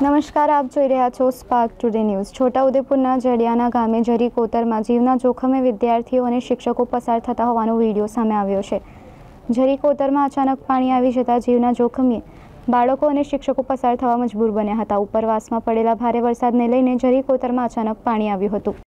નમસ્કાર આપ જોઈ રહ્યા છો સ્પાર્ક ટુડે ન્યૂઝ છોટાઉદેપુરના જડિયાના ગામે જરી કોતરમાં જીવના જોખમે વિદ્યાર્થીઓ અને શિક્ષકો પસાર થતા હોવાનો વિડીયો સામે આવ્યો છે જરી કોતરમાં અચાનક પાણી આવી જતાં જીવના જોખમે બાળકો અને શિક્ષકો પસાર થવા મજબૂર બન્યા હતા ઉપરવાસમાં પડેલા ભારે વરસાદને લઈને જરી કોતરમાં અચાનક પાણી આવ્યું હતું